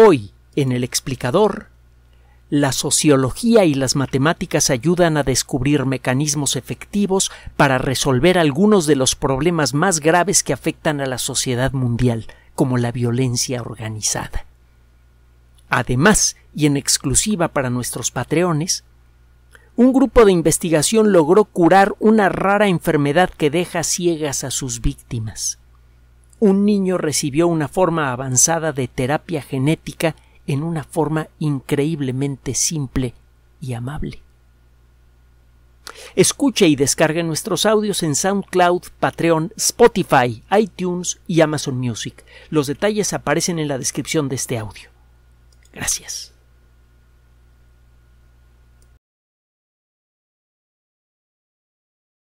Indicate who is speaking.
Speaker 1: Hoy, en el explicador, la sociología y las matemáticas ayudan a descubrir mecanismos efectivos para resolver algunos de los problemas más graves que afectan a la sociedad mundial, como la violencia organizada. Además, y en exclusiva para nuestros patreones, un grupo de investigación logró curar una rara enfermedad que deja ciegas a sus víctimas un niño recibió una forma avanzada de terapia genética en una forma increíblemente simple y amable. Escuche y descargue nuestros audios en SoundCloud, Patreon, Spotify, iTunes y Amazon Music. Los detalles aparecen en la descripción de este audio. Gracias.